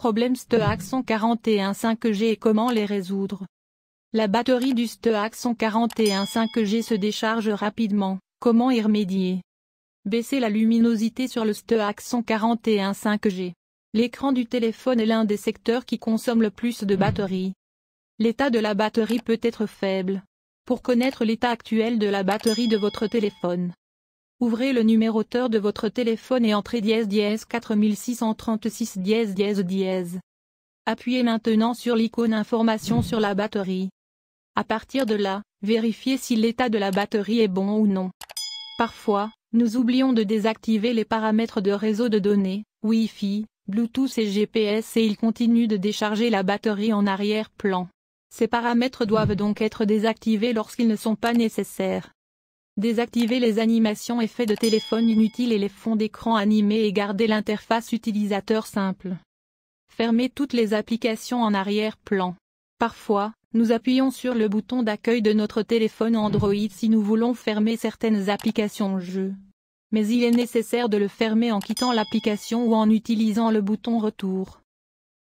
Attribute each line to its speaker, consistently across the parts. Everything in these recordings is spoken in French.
Speaker 1: problèmes STEAC 141 5G et comment les résoudre. La batterie du STEAC 141 5G se décharge rapidement, comment y remédier Baisser la luminosité sur le STEAC 141 5G. L'écran du téléphone est l'un des secteurs qui consomme le plus de batterie. L'état de la batterie peut être faible. Pour connaître l'état actuel de la batterie de votre téléphone, Ouvrez le numéroteur de votre téléphone et entrez dièse 4636 dièse dièse dièse. Appuyez maintenant sur l'icône information sur la batterie. À partir de là, vérifiez si l'état de la batterie est bon ou non. Parfois, nous oublions de désactiver les paramètres de réseau de données, Wi-Fi, Bluetooth et GPS et ils continuent de décharger la batterie en arrière-plan. Ces paramètres doivent donc être désactivés lorsqu'ils ne sont pas nécessaires. Désactiver les animations effets de téléphone inutiles et les fonds d'écran animés et garder l'interface utilisateur simple. Fermer toutes les applications en arrière-plan. Parfois, nous appuyons sur le bouton d'accueil de notre téléphone Android si nous voulons fermer certaines applications jeux. Mais il est nécessaire de le fermer en quittant l'application ou en utilisant le bouton retour.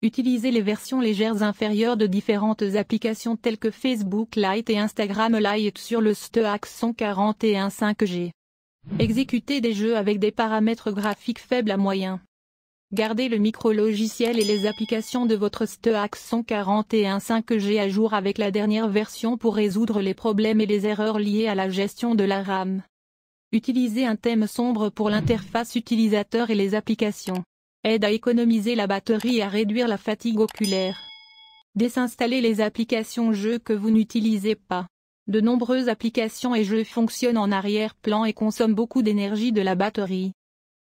Speaker 1: Utilisez les versions légères inférieures de différentes applications telles que Facebook Lite et Instagram Lite sur le STOAX 141 5G. Exécutez des jeux avec des paramètres graphiques faibles à moyens. Gardez le micro-logiciel et les applications de votre Steak 141 5G à jour avec la dernière version pour résoudre les problèmes et les erreurs liées à la gestion de la RAM. Utilisez un thème sombre pour l'interface utilisateur et les applications aide à économiser la batterie et à réduire la fatigue oculaire. Désinstallez les applications jeux que vous n'utilisez pas. De nombreuses applications et jeux fonctionnent en arrière-plan et consomment beaucoup d'énergie de la batterie.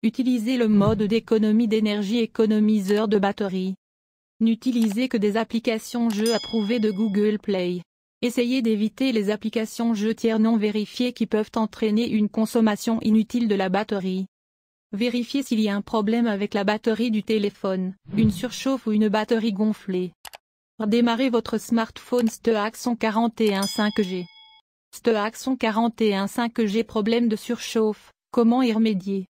Speaker 1: Utilisez le mode d'économie d'énergie économiseur de batterie. N'utilisez que des applications jeux approuvées de Google Play. Essayez d'éviter les applications jeux tiers non vérifiées qui peuvent entraîner une consommation inutile de la batterie. Vérifiez s'il y a un problème avec la batterie du téléphone, une surchauffe ou une batterie gonflée. Démarrez votre smartphone STEAC 141 5G. et 141 5G Problème de surchauffe, comment y remédier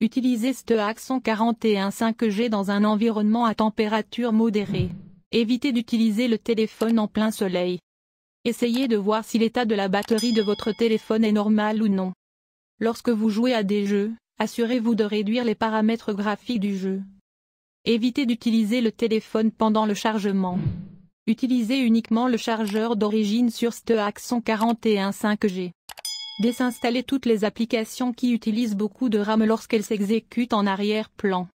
Speaker 1: Utilisez et 141 5G dans un environnement à température modérée. Évitez d'utiliser le téléphone en plein soleil. Essayez de voir si l'état de la batterie de votre téléphone est normal ou non. Lorsque vous jouez à des jeux, Assurez-vous de réduire les paramètres graphiques du jeu. Évitez d'utiliser le téléphone pendant le chargement. Utilisez uniquement le chargeur d'origine sur STEAC 141 5G. Désinstallez toutes les applications qui utilisent beaucoup de RAM lorsqu'elles s'exécutent en arrière-plan.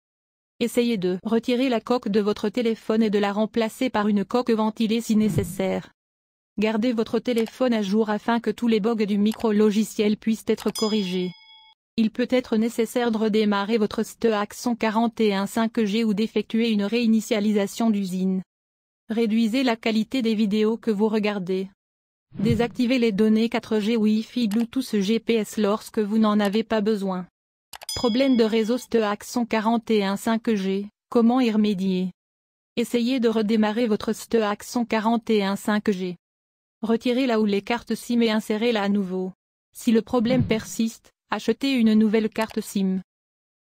Speaker 1: Essayez de retirer la coque de votre téléphone et de la remplacer par une coque ventilée si nécessaire. Gardez votre téléphone à jour afin que tous les bugs du micro-logiciel puissent être corrigés il peut être nécessaire de redémarrer votre STEAC 141 5G ou d'effectuer une réinitialisation d'usine. Réduisez la qualité des vidéos que vous regardez. Désactivez les données 4G Wi-Fi Bluetooth GPS lorsque vous n'en avez pas besoin. Problème de réseau STEAC 141 5G, comment y remédier Essayez de redémarrer votre STEAC 141 5G. Retirez-la ou les cartes SIM et insérez-la à nouveau. Si le problème persiste, Achetez une nouvelle carte SIM.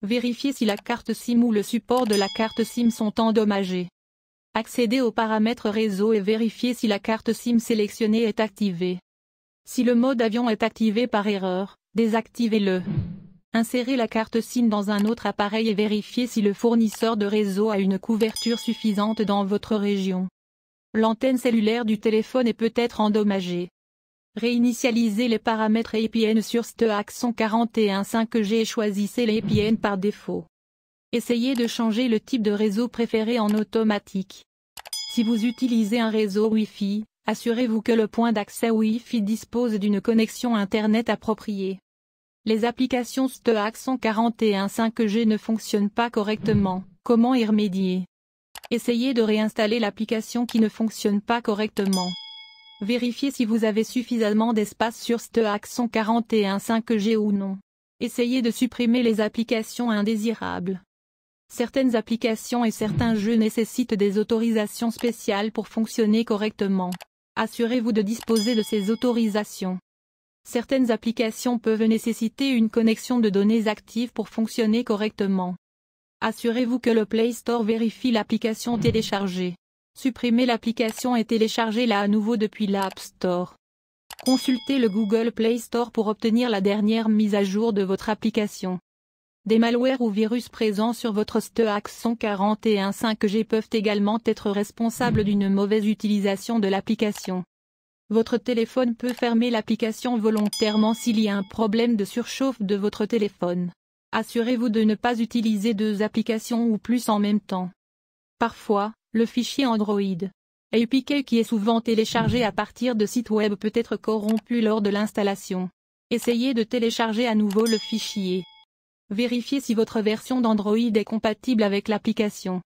Speaker 1: Vérifiez si la carte SIM ou le support de la carte SIM sont endommagés. Accédez aux paramètres réseau et vérifiez si la carte SIM sélectionnée est activée. Si le mode avion est activé par erreur, désactivez-le. Insérez la carte SIM dans un autre appareil et vérifiez si le fournisseur de réseau a une couverture suffisante dans votre région. L'antenne cellulaire du téléphone est peut-être endommagée. Réinitialisez les paramètres APN sur 141 141.5G et choisissez l'APN par défaut. Essayez de changer le type de réseau préféré en automatique. Si vous utilisez un réseau Wi-Fi, assurez-vous que le point d'accès Wi-Fi dispose d'une connexion Internet appropriée. Les applications 141 5 g ne fonctionnent pas correctement, comment y remédier Essayez de réinstaller l'application qui ne fonctionne pas correctement. Vérifiez si vous avez suffisamment d'espace sur ce 141 5G ou non. Essayez de supprimer les applications indésirables. Certaines applications et certains jeux nécessitent des autorisations spéciales pour fonctionner correctement. Assurez-vous de disposer de ces autorisations. Certaines applications peuvent nécessiter une connexion de données active pour fonctionner correctement. Assurez-vous que le Play Store vérifie l'application téléchargée. Supprimez l'application et téléchargez-la à nouveau depuis l'App Store. Consultez le Google Play Store pour obtenir la dernière mise à jour de votre application. Des malwares ou virus présents sur votre STEAX 141 5G peuvent également être responsables d'une mauvaise utilisation de l'application. Votre téléphone peut fermer l'application volontairement s'il y a un problème de surchauffe de votre téléphone. Assurez-vous de ne pas utiliser deux applications ou plus en même temps. Parfois, le fichier Android APK qui est souvent téléchargé à partir de sites web peut être corrompu lors de l'installation. Essayez de télécharger à nouveau le fichier. Vérifiez si votre version d'Android est compatible avec l'application.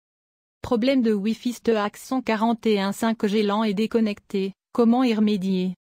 Speaker 1: Problème de Wi-Fi Stuax 141 5G lent et déconnecté, comment y remédier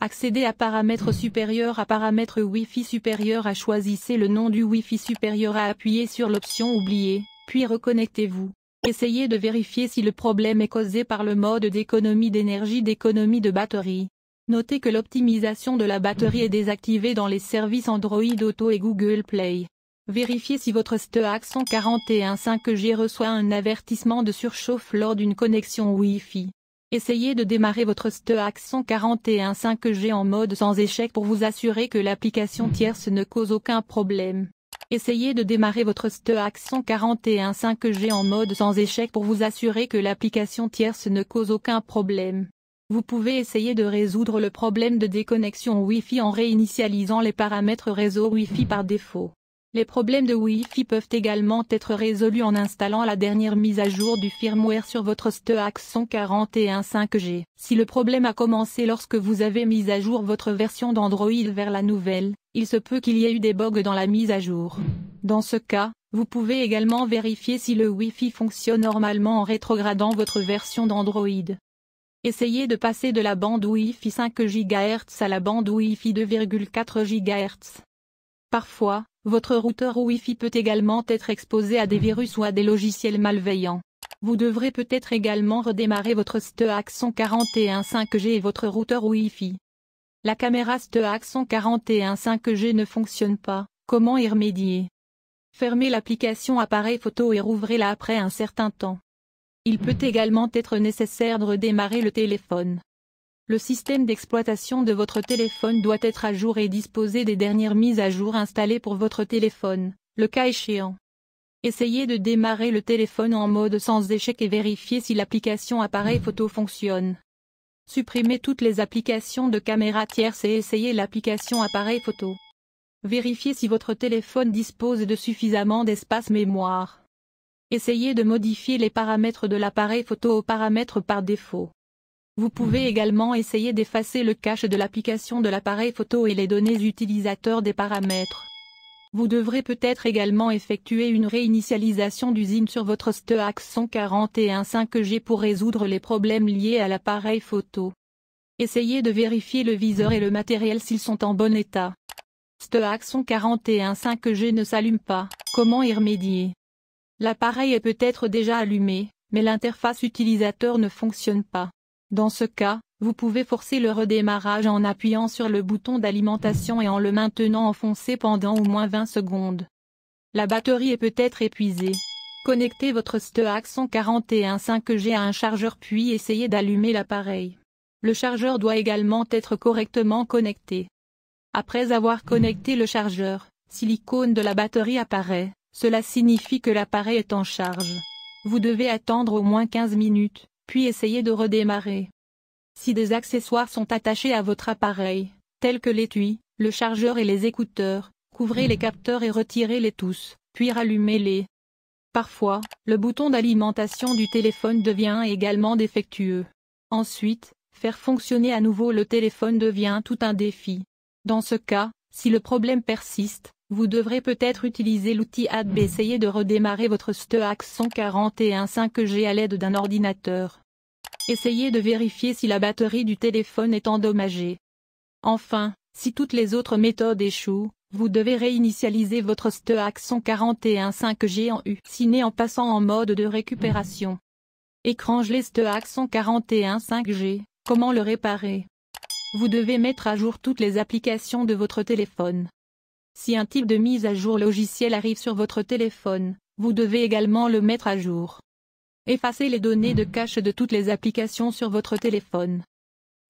Speaker 1: Accédez à paramètres supérieurs à paramètres Wi-Fi supérieur à choisissez le nom du Wi-Fi supérieur à appuyer sur l'option oublier, puis reconnectez-vous. Essayez de vérifier si le problème est causé par le mode d'économie d'énergie d'économie de batterie. Notez que l'optimisation de la batterie est désactivée dans les services Android Auto et Google Play. Vérifiez si votre STEAC 141 5G reçoit un avertissement de surchauffe lors d'une connexion Wi-Fi. Essayez de démarrer votre STEAC 141 5G en mode sans échec pour vous assurer que l'application tierce ne cause aucun problème. Essayez de démarrer votre Stoac 141 5G en mode sans échec pour vous assurer que l'application tierce ne cause aucun problème. Vous pouvez essayer de résoudre le problème de déconnexion Wi-Fi en réinitialisant les paramètres réseau Wi-Fi par défaut. Les problèmes de Wi-Fi peuvent également être résolus en installant la dernière mise à jour du firmware sur votre STEAX 141 5G. Si le problème a commencé lorsque vous avez mis à jour votre version d'Android vers la nouvelle, il se peut qu'il y ait eu des bugs dans la mise à jour. Dans ce cas, vous pouvez également vérifier si le Wi-Fi fonctionne normalement en rétrogradant votre version d'Android. Essayez de passer de la bande Wi-Fi 5 GHz à la bande Wi-Fi 2,4 GHz. Parfois, votre routeur Wi-Fi peut également être exposé à des virus ou à des logiciels malveillants. Vous devrez peut-être également redémarrer votre STEAC 141 5G et votre routeur Wi-Fi. La caméra STEAC 141 5G ne fonctionne pas, comment y remédier Fermez l'application appareil photo et rouvrez-la après un certain temps. Il peut également être nécessaire de redémarrer le téléphone. Le système d'exploitation de votre téléphone doit être à jour et disposer des dernières mises à jour installées pour votre téléphone, le cas échéant. Essayez de démarrer le téléphone en mode sans échec et vérifiez si l'application appareil photo fonctionne. Supprimez toutes les applications de caméra tierce et essayez l'application appareil photo. Vérifiez si votre téléphone dispose de suffisamment d'espace mémoire. Essayez de modifier les paramètres de l'appareil photo aux paramètres par défaut. Vous pouvez mhm. également essayer d'effacer le cache de l'application de l'appareil photo et les données utilisateurs des paramètres. Vous devrez peut-être également effectuer une réinitialisation d'usine sur votre STEAX 141 5G pour résoudre les problèmes liés à l'appareil photo. Essayez de vérifier le viseur et le matériel s'ils sont en bon état. STEAX 141 5G ne s'allume pas, comment y remédier L'appareil est peut-être déjà allumé, mais l'interface utilisateur ne fonctionne pas. Dans ce cas, vous pouvez forcer le redémarrage en appuyant sur le bouton d'alimentation et en le maintenant enfoncé pendant au moins 20 secondes. La batterie est peut-être épuisée. Connectez votre STEAC 141 5G à un chargeur puis essayez d'allumer l'appareil. Le chargeur doit également être correctement connecté. Après avoir connecté le chargeur, si l'icône de la batterie apparaît, cela signifie que l'appareil est en charge. Vous devez attendre au moins 15 minutes puis essayez de redémarrer. Si des accessoires sont attachés à votre appareil, tels que l'étui, le chargeur et les écouteurs, couvrez les capteurs et retirez-les tous, puis rallumez-les. Parfois, le bouton d'alimentation du téléphone devient également défectueux. Ensuite, faire fonctionner à nouveau le téléphone devient tout un défi. Dans ce cas, si le problème persiste, vous devrez peut-être utiliser l'outil adb. essayer de redémarrer votre STEAX 141 5G à l'aide d'un ordinateur. Essayez de vérifier si la batterie du téléphone est endommagée. Enfin, si toutes les autres méthodes échouent, vous devez réinitialiser votre STEAX 141 5G en U-Ciné en passant en mode de récupération. Écran les STEAX 141 5G, comment le réparer Vous devez mettre à jour toutes les applications de votre téléphone. Si un type de mise à jour logiciel arrive sur votre téléphone, vous devez également le mettre à jour. Effacez les données de cache de toutes les applications sur votre téléphone.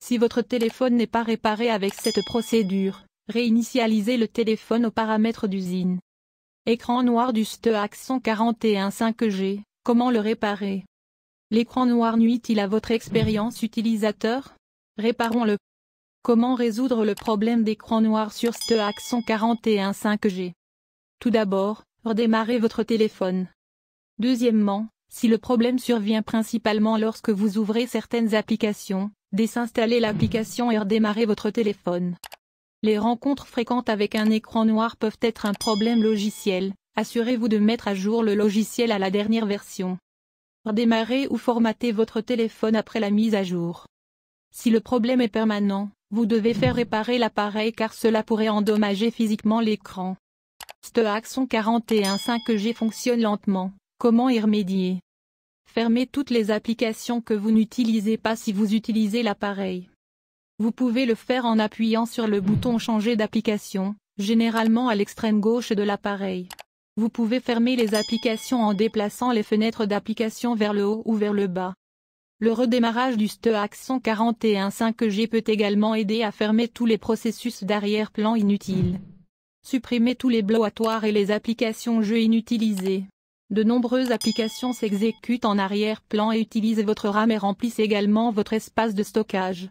Speaker 1: Si votre téléphone n'est pas réparé avec cette procédure, réinitialisez le téléphone aux paramètres d'usine. Écran noir du STEAC 141 5G, comment le réparer L'écran noir nuit-il à votre expérience utilisateur Réparons-le. Comment résoudre le problème d'écran noir sur Steax 141 5G Tout d'abord, redémarrez votre téléphone. Deuxièmement, si le problème survient principalement lorsque vous ouvrez certaines applications, désinstallez l'application et redémarrez votre téléphone. Les rencontres fréquentes avec un écran noir peuvent être un problème logiciel, assurez-vous de mettre à jour le logiciel à la dernière version. Redémarrez ou formatez votre téléphone après la mise à jour. Si le problème est permanent, vous devez faire réparer l'appareil car cela pourrait endommager physiquement l'écran. Steaxon 41 5G fonctionne lentement, comment y remédier Fermez toutes les applications que vous n'utilisez pas si vous utilisez l'appareil. Vous pouvez le faire en appuyant sur le bouton Changer d'application, généralement à l'extrême gauche de l'appareil. Vous pouvez fermer les applications en déplaçant les fenêtres d'application vers le haut ou vers le bas. Le redémarrage du SteaX 141-5G peut également aider à fermer tous les processus d'arrière-plan inutiles. Supprimez tous les bloatoires et les applications jeux inutilisées. De nombreuses applications s'exécutent en arrière-plan et utilisent votre RAM et remplissent également votre espace de stockage.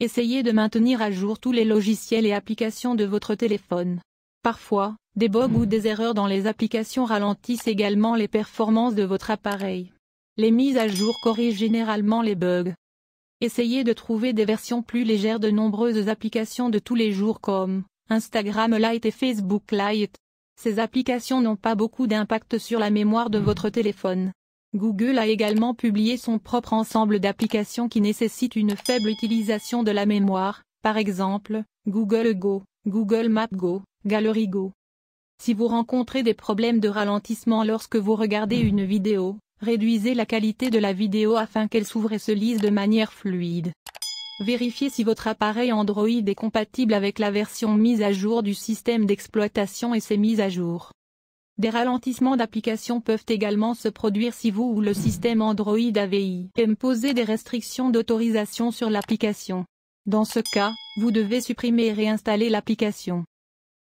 Speaker 1: Essayez de maintenir à jour tous les logiciels et applications de votre téléphone. Parfois, des bugs ou des erreurs dans les applications ralentissent également les performances de votre appareil. Les mises à jour corrigent généralement les bugs. Essayez de trouver des versions plus légères de nombreuses applications de tous les jours comme Instagram Lite et Facebook Lite. Ces applications n'ont pas beaucoup d'impact sur la mémoire de votre téléphone. Google a également publié son propre ensemble d'applications qui nécessitent une faible utilisation de la mémoire, par exemple, Google Go, Google Map Go, Gallery Go. Si vous rencontrez des problèmes de ralentissement lorsque vous regardez une vidéo, Réduisez la qualité de la vidéo afin qu'elle s'ouvre et se lise de manière fluide. Vérifiez si votre appareil Android est compatible avec la version mise à jour du système d'exploitation et ses mises à jour. Des ralentissements d'application peuvent également se produire si vous ou le système Android AVI imposez des restrictions d'autorisation sur l'application. Dans ce cas, vous devez supprimer et réinstaller l'application.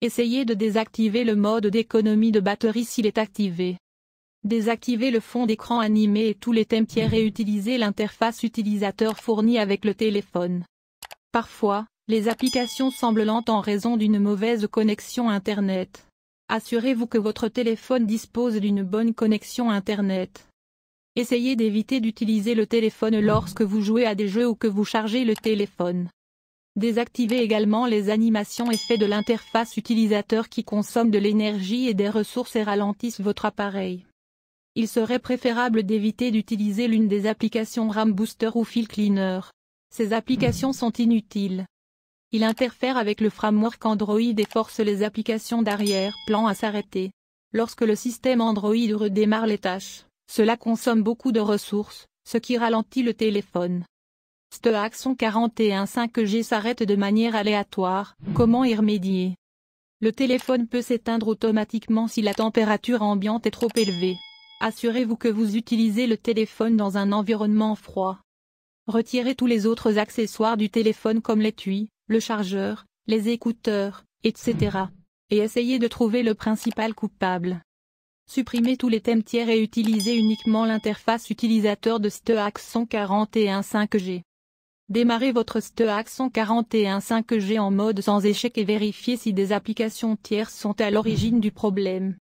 Speaker 1: Essayez de désactiver le mode d'économie de batterie s'il est activé. Désactiver le fond d'écran animé et tous les thèmes et utilisez l'interface utilisateur fournie avec le téléphone. Parfois, les applications semblent lentes en raison d'une mauvaise connexion Internet. Assurez-vous que votre téléphone dispose d'une bonne connexion Internet. Essayez d'éviter d'utiliser le téléphone lorsque vous jouez à des jeux ou que vous chargez le téléphone. Désactivez également les animations et effets de l'interface utilisateur qui consomment de l'énergie et des ressources et ralentissent votre appareil il serait préférable d'éviter d'utiliser l'une des applications RAM Booster ou File Cleaner. Ces applications sont inutiles. Il interfère avec le framework Android et force les applications d'arrière-plan à s'arrêter. Lorsque le système Android redémarre les tâches, cela consomme beaucoup de ressources, ce qui ralentit le téléphone. Steaxon 41 5G s'arrête de manière aléatoire, comment y remédier Le téléphone peut s'éteindre automatiquement si la température ambiante est trop élevée. Assurez-vous que vous utilisez le téléphone dans un environnement froid. Retirez tous les autres accessoires du téléphone comme l'étui, le chargeur, les écouteurs, etc. Et essayez de trouver le principal coupable. Supprimez tous les thèmes tiers et utilisez uniquement l'interface utilisateur de STEAX 141 5G. Démarrez votre STEAX 141 5G en mode sans échec et vérifiez si des applications tiers sont à l'origine du problème.